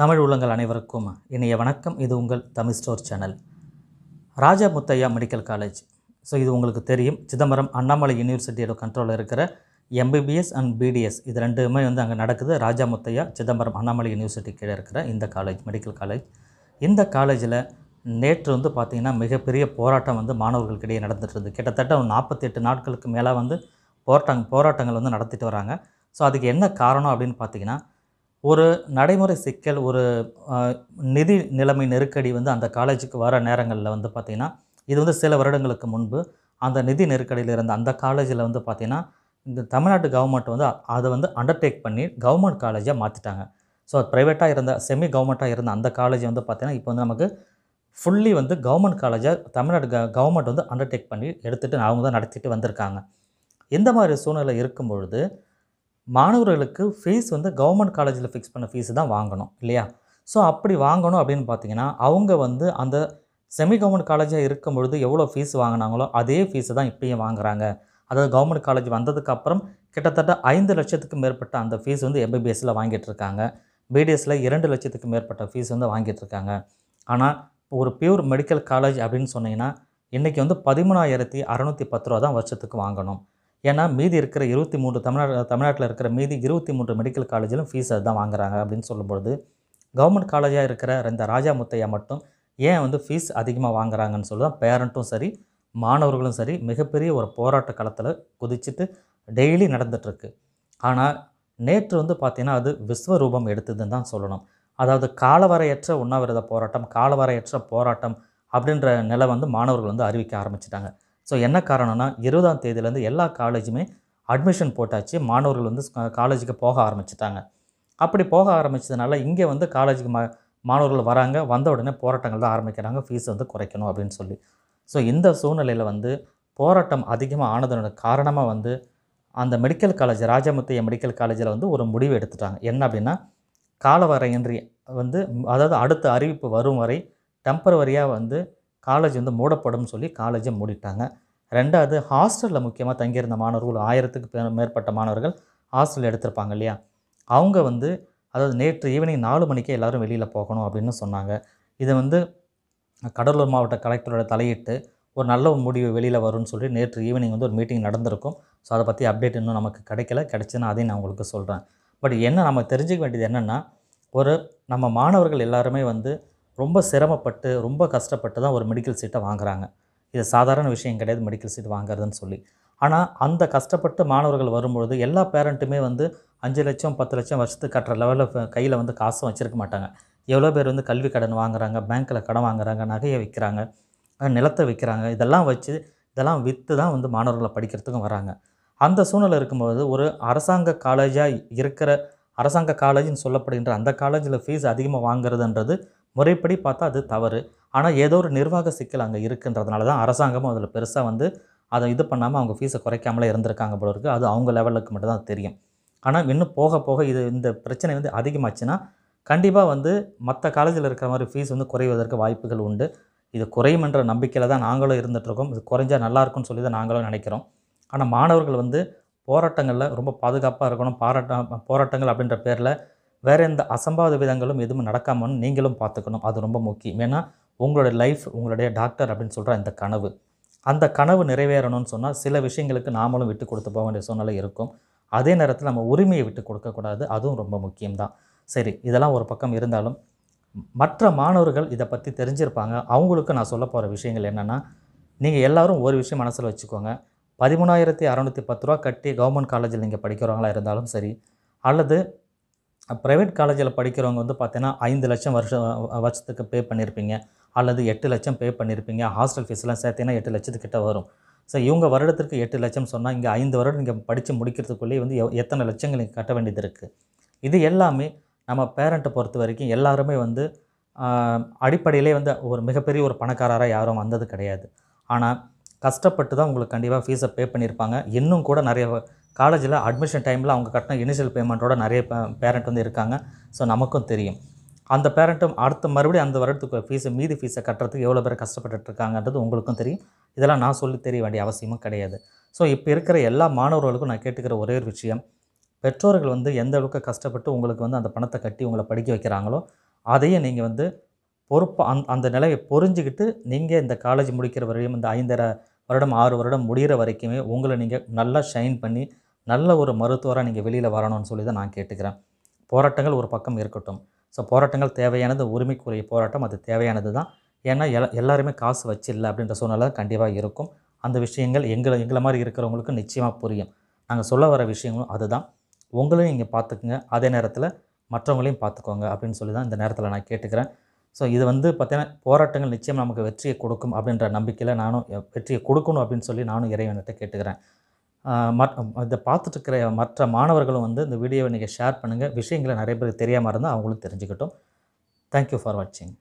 தமிழ் உள்ளங்கள் அனைவருக்கும் இனிய வணக்கம் இது உங்கள் Tamil store channel Raja Muthiah medical college so இது உங்களுக்கு தெரியும் சிதம்பரம் அண்ணாமலை யூனிவர்சிட்டியோட கண்ட்ரோலில் இருக்கிற எம்பிபிஎஸ் அண்ட் பிடிஎஸ் இது ரெண்டுமே வந்து அங்கே நடக்குது ராஜா முத்தையா சிதம்பரம் அண்ணாமலை யூனிவர்சிட்டி கீழே இருக்கிற இந்த காலேஜ் மெடிக்கல் காலேஜ் இந்த காலேஜில் நேற்று வந்து பார்த்திங்கன்னா மிகப்பெரிய போராட்டம் வந்து மாணவர்களுக்கிடையே இருக்குது கிட்டத்தட்ட ஒரு நாற்பத்தி எட்டு நாட்களுக்கு மேலே வந்து போராட்டங் போராட்டங்கள் வந்து நடத்திட்டு வராங்க ஸோ அதுக்கு என்ன காரணம் அப்படின்னு பார்த்திங்கன்னா ஒரு நடைமுறை சிக்கல் ஒரு நிதி நிலைமை நெருக்கடி வந்து அந்த காலேஜுக்கு வர நேரங்களில் வந்து பார்த்திங்கன்னா இது வந்து சில வருடங்களுக்கு முன்பு அந்த நிதி நெருக்கடியில் இருந்த அந்த காலேஜில் வந்து பார்த்திங்கன்னா இந்த தமிழ்நாட்டு கவர்மெண்ட் வந்து அதை வந்து அண்டர்டேக் பண்ணி கவர்மெண்ட் காலேஜாக மாற்றிட்டாங்க ஸோ அது ப்ரைவேட்டாக இருந்த செமி கவர்மெண்ட்டாக இருந்த அந்த காலேஜ் வந்து பார்த்திங்கன்னா இப்போ வந்து நமக்கு ஃபுல்லி வந்து கவர்மெண்ட் காலேஜாக தமிழ்நாடு க கவர்மெண்ட் வந்து அண்டர்டேக் பண்ணி எடுத்துகிட்டு அவங்க தான் நடத்திட்டு வந்திருக்காங்க இந்த மாதிரி சூழ்நிலை இருக்கும் பொழுது மாணவர்களுக்கு ஃபீஸ் வந்து கவர்மெண்ட் காலேஜில் ஃபிக்ஸ் பண்ண ஃபீஸு தான் வாங்கணும் இல்லையா ஸோ அப்படி வாங்கணும் அப்படின்னு பார்த்தீங்கன்னா அவங்க வந்து அந்த செமி கவர்மெண்ட் காலேஜாக இருக்கும் பொழுது எவ்வளோ ஃபீஸ் வாங்கினாங்களோ அதே ஃபீஸை தான் இப்பயும் வாங்குகிறாங்க அதாவது கவர்மெண்ட் காலேஜ் வந்ததுக்கப்புறம் கிட்டத்தட்ட ஐந்து லட்சத்துக்கு மேற்பட்ட அந்த ஃபீஸ் வந்து எம்பிபிஎஸ்சில் வாங்கிட்டு இருக்காங்க பிடிஎஸ்சில் இரண்டு லட்சத்துக்கு மேற்பட்ட ஃபீஸ் வந்து வாங்கிட்டு இருக்காங்க ஆனால் ஒரு பியூர் மெடிக்கல் காலேஜ் அப்படின்னு சொன்னிங்கன்னா இன்றைக்கி வந்து பதிமூணாயிரத்தி அறநூற்றி பத்து ரூபா தான் வருஷத்துக்கு வாங்கணும் ஏன்னா மீதி இருக்கிற இருபத்தி மூன்று தமிழ்நாடு தமிழ்நாட்டில் இருக்கிற மீதி இருபத்தி மூன்று மெடிக்கல் காலேஜிலும் ஃபீஸ் அதுதான் வாங்குறாங்க அப்படின்னு சொல்லும்பொழுது கவர்மெண்ட் காலேஜாக இருக்கிற இந்த ராஜா முத்தையா மட்டும் ஏன் வந்து ஃபீஸ் அதிகமாக வாங்குறாங்கன்னு சொல்லி தான் பேரண்ட்டும் சரி மாணவர்களும் சரி மிகப்பெரிய ஒரு போராட்ட களத்தில் குதிச்சுட்டு டெய்லி நடந்துகிட்ருக்கு ஆனால் நேற்று வந்து பார்த்திங்கன்னா அது விஸ்வரூபம் எடுத்ததுன்னு தான் சொல்லணும் அதாவது காலவரையற்ற உண்ணாவிரத போராட்டம் காலவரையற்ற போராட்டம் அப்படின்ற நிலை வந்து மாணவர்கள் வந்து அறிவிக்க ஆரம்பிச்சிட்டாங்க ஸோ என்ன காரணம்னா இருபதாம் தேதியிலேருந்து எல்லா காலேஜுமே அட்மிஷன் போட்டாச்சு மாணவர்கள் வந்து காலேஜுக்கு போக ஆரம்பிச்சிட்டாங்க அப்படி போக ஆரம்பித்ததுனால இங்கே வந்து காலேஜுக்கு மா மாணவர்கள் வராங்க வந்த உடனே போராட்டங்கள் தான் ஆரம்பிக்கிறாங்க ஃபீஸ் வந்து குறைக்கணும் அப்படின்னு சொல்லி ஸோ இந்த சூழ்நிலையில் வந்து போராட்டம் அதிகமாக ஆனதனோட காரணமாக வந்து அந்த மெடிக்கல் காலேஜ் ராஜமுத்தைய மெடிக்கல் காலேஜில் வந்து ஒரு முடிவு எடுத்துட்டாங்க என்ன அப்படின்னா காலவரையின்றி வந்து அதாவது அடுத்த அறிவிப்பு வரும் வரை டெம்பரவரியாக வந்து காலேஜ் வந்து மூடப்படும் சொல்லி காலேஜை மூடிட்டாங்க ரெண்டாவது ஹாஸ்டலில் முக்கியமாக தங்கியிருந்த மாணவர்கள் ஆயிரத்துக்கு மேற்பட்ட மாணவர்கள் ஹாஸ்டல் எடுத்திருப்பாங்க இல்லையா அவங்க வந்து அதாவது நேற்று ஈவினிங் நாலு மணிக்கே எல்லோரும் வெளியில் போகணும் அப்படின்னு சொன்னாங்க இதை வந்து கடலூர் மாவட்ட கலெக்டரோட தலையிட்டு ஒரு நல்ல முடிவு வெளியில் வரும்னு சொல்லி நேற்று ஈவினிங் வந்து ஒரு மீட்டிங் நடந்திருக்கும் ஸோ அதை பற்றி அப்டேட் இன்னும் நமக்கு கிடைக்கல கிடைச்சுன்னா அதையும் நான் உங்களுக்கு சொல்கிறேன் பட் என்ன நம்ம தெரிஞ்சுக்க வேண்டியது என்னென்னா ஒரு நம்ம மாணவர்கள் எல்லாருமே வந்து ரொம்ப சிரமப்பட்டு ரொம்ப கஷ்டப்பட்டு தான் ஒரு மெடிக்கல் சீட்டை வாங்குகிறாங்க இது சாதாரண விஷயம் கிடையாது மெடிக்கல் சீட் வாங்குறதுன்னு சொல்லி ஆனால் அந்த கஷ்டப்பட்டு மாணவர்கள் வரும்பொழுது எல்லா பேரண்ட்டுமே வந்து அஞ்சு லட்சம் பத்து லட்சம் வருஷத்துக்கு கட்டுற லெவலில் கையில் வந்து காசும் வச்சுருக்க மாட்டாங்க எவ்வளோ பேர் வந்து கல்வி கடன் வாங்குறாங்க பேங்க்கில் கடன் வாங்குறாங்க நகையை விற்கிறாங்க நிலத்தை விற்கிறாங்க இதெல்லாம் வச்சு இதெல்லாம் விற்று தான் வந்து மாணவர்களை படிக்கிறதுக்கும் வராங்க அந்த சூழ்நிலை இருக்கும்போது ஒரு அரசாங்க காலேஜாக இருக்கிற அரசாங்க காலேஜ்னு சொல்லப்படுகின்ற அந்த காலேஜில் ஃபீஸ் அதிகமாக வாங்குறதுன்றது முறைப்படி பார்த்தா அது தவறு ஆனால் ஏதோ ஒரு நிர்வாக சிக்கல் அங்கே இருக்குன்றதுனால தான் அரசாங்கமும் அதில் பெருசாக வந்து அதை இது பண்ணாமல் அவங்க ஃபீஸை குறைக்காமலே இருந்திருக்காங்க போல இருக்குது அது அவங்க லெவலுக்கு மட்டும்தான் தெரியும் ஆனால் இன்னும் போக போக இது இந்த பிரச்சனை வந்து அதிகமாச்சுன்னா கண்டிப்பாக வந்து மற்ற காலேஜில் இருக்கிற மாதிரி ஃபீஸ் வந்து குறைவதற்கு வாய்ப்புகள் உண்டு இது குறையும் என்ற நம்பிக்கையில் தான் நாங்களும் இருந்துகிட்ருக்கோம் இது குறைஞ்சால் நல்லாயிருக்கும்னு சொல்லி தான் நாங்களும் நினைக்கிறோம் ஆனால் மாணவர்கள் வந்து போராட்டங்களில் ரொம்ப பாதுகாப்பாக இருக்கணும் பாராட்ட போராட்டங்கள் அப்படின்ற பேரில் வேறு எந்த அசம்பாத விதங்களும் எதுவும் நடக்காமல் நீங்களும் பார்த்துக்கணும் அது ரொம்ப முக்கியம் ஏன்னா உங்களுடைய லைஃப் உங்களுடைய டாக்டர் அப்படின்னு சொல்கிற அந்த கனவு அந்த கனவு நிறைவேறணும்னு சொன்னால் சில விஷயங்களுக்கு நாமளும் விட்டு கொடுத்து போக வேண்டிய சூழ்நிலை இருக்கும் அதே நேரத்தில் நம்ம உரிமையை விட்டு கொடுக்கக்கூடாது அதுவும் ரொம்ப முக்கியம்தான் சரி இதெல்லாம் ஒரு பக்கம் இருந்தாலும் மற்ற மாணவர்கள் இதை பற்றி தெரிஞ்சிருப்பாங்க அவங்களுக்கு நான் சொல்ல போகிற விஷயங்கள் என்னென்னா நீங்கள் எல்லோரும் ஒரு விஷயம் மனசில் வச்சுக்கோங்க பதிமூணாயிரத்தி அறநூற்றி பத்து ரூபா கட்டி கவர்மெண்ட் காலேஜில் நீங்கள் படிக்கிறவங்களா இருந்தாலும் சரி அல்லது ப்ரைவேட் காலேஜில் படிக்கிறவங்க வந்து பார்த்தீங்கன்னா ஐந்து லட்சம் வருஷம் வருஷத்துக்கு பே பண்ணியிருப்பீங்க அல்லது எட்டு லட்சம் பே பண்ணியிருப்பீங்க ஹாஸ்டல் ஃபீஸ்லாம் சேர்த்தீங்கன்னா எட்டு லட்சத்துக்கிட்ட வரும் ஸோ இவங்க வருடத்திற்கு எட்டு லட்சம் சொன்னால் இங்கே ஐந்து வருடம் நீங்கள் படித்து முடிக்கிறதுக்குள்ளேயே வந்து எத்தனை லட்சங்கள் நீங்கள் கட்ட வேண்டியது இருக்குது இது எல்லாமே நம்ம பேரண்ட்டை பொறுத்த வரைக்கும் எல்லாருமே வந்து அடிப்படையிலே வந்து ஒரு மிகப்பெரிய ஒரு பணக்காரராக யாரும் வந்தது கிடையாது ஆனால் கஷ்டப்பட்டு தான் உங்களுக்கு கண்டிப்பாக ஃபீஸை பே பண்ணியிருப்பாங்க இன்னும் கூட நிறைய காலேஜில் அட்மிஷன் டைமில் அவங்க கட்டின இனிஷியல் பேமெண்ட்டோட நிறைய பேரண்ட் வந்து இருக்காங்க ஸோ நமக்கும் தெரியும் அந்த பேரண்ட்டும் அடுத்த மறுபடியும் அந்த வருடத்துக்கு ஃபீஸை மீதி ஃபீஸை கட்டுறதுக்கு எவ்வளோ பேர் கஷ்டப்பட்டு இருக்காங்கன்றது உங்களுக்கும் தெரியும் இதெல்லாம் நான் சொல்லி தெரிய வேண்டிய அவசியமும் கிடையாது ஸோ இப்போ இருக்கிற எல்லா மாணவர்களுக்கும் நான் கேட்டுக்கிற ஒரே ஒரு விஷயம் பெற்றோர்கள் வந்து எந்த அளவுக்கு கஷ்டப்பட்டு உங்களுக்கு வந்து அந்த பணத்தை கட்டி உங்களை படிக்க வைக்கிறாங்களோ அதையே நீங்கள் வந்து பொறுப்பு அந் அந்த நிலையை புரிஞ்சுக்கிட்டு நீங்கள் இந்த காலேஜ் முடிக்கிற வரையும் இந்த ஐந்தரை வருடம் ஆறு வருடம் முடிகிற வரைக்குமே உங்களை நீங்கள் நல்லா ஷைன் பண்ணி நல்ல ஒரு மருத்துவராக நீங்கள் வெளியில் வரணும்னு சொல்லி தான் நான் கேட்டுக்கிறேன் போராட்டங்கள் ஒரு பக்கம் இருக்கட்டும் ஸோ போராட்டங்கள் தேவையானது உரிமைக்குரிய போராட்டம் அது தேவையானது தான் ஏன்னா எல் எல்லாருமே காசு வச்சு இல்லை அப்படின்ற சூழ்நிலை கண்டிப்பாக இருக்கும் அந்த விஷயங்கள் எங்களை எங்களை மாதிரி இருக்கிறவங்களுக்கு நிச்சயமாக புரியும் நாங்கள் சொல்ல வர விஷயங்களும் அதுதான் உங்களையும் நீங்கள் பார்த்துக்குங்க அதே நேரத்தில் மற்றவங்களையும் பார்த்துக்கோங்க அப்படின்னு சொல்லி தான் இந்த நேரத்தில் நான் கேட்டுக்கிறேன் ஸோ இது வந்து பார்த்தீங்கன்னா போராட்டங்கள் நிச்சயம் நமக்கு வெற்றியை கொடுக்கும் அப்படின்ற நம்பிக்கையில் நானும் வெற்றியை கொடுக்கணும் அப்படின்னு சொல்லி நானும் இறைவன்கிட்ட கேட்டுக்கிறேன் இதை இருக்கிற மற்ற மாணவர்களும் வந்து இந்த வீடியோவை நீங்கள் ஷேர் பண்ணுங்கள் விஷயங்களை நிறைய பேருக்கு தெரியாமல் இருந்தால் அவங்களும் தெரிஞ்சுக்கிட்டோம் தேங்க்யூ ஃபார் வாட்சிங்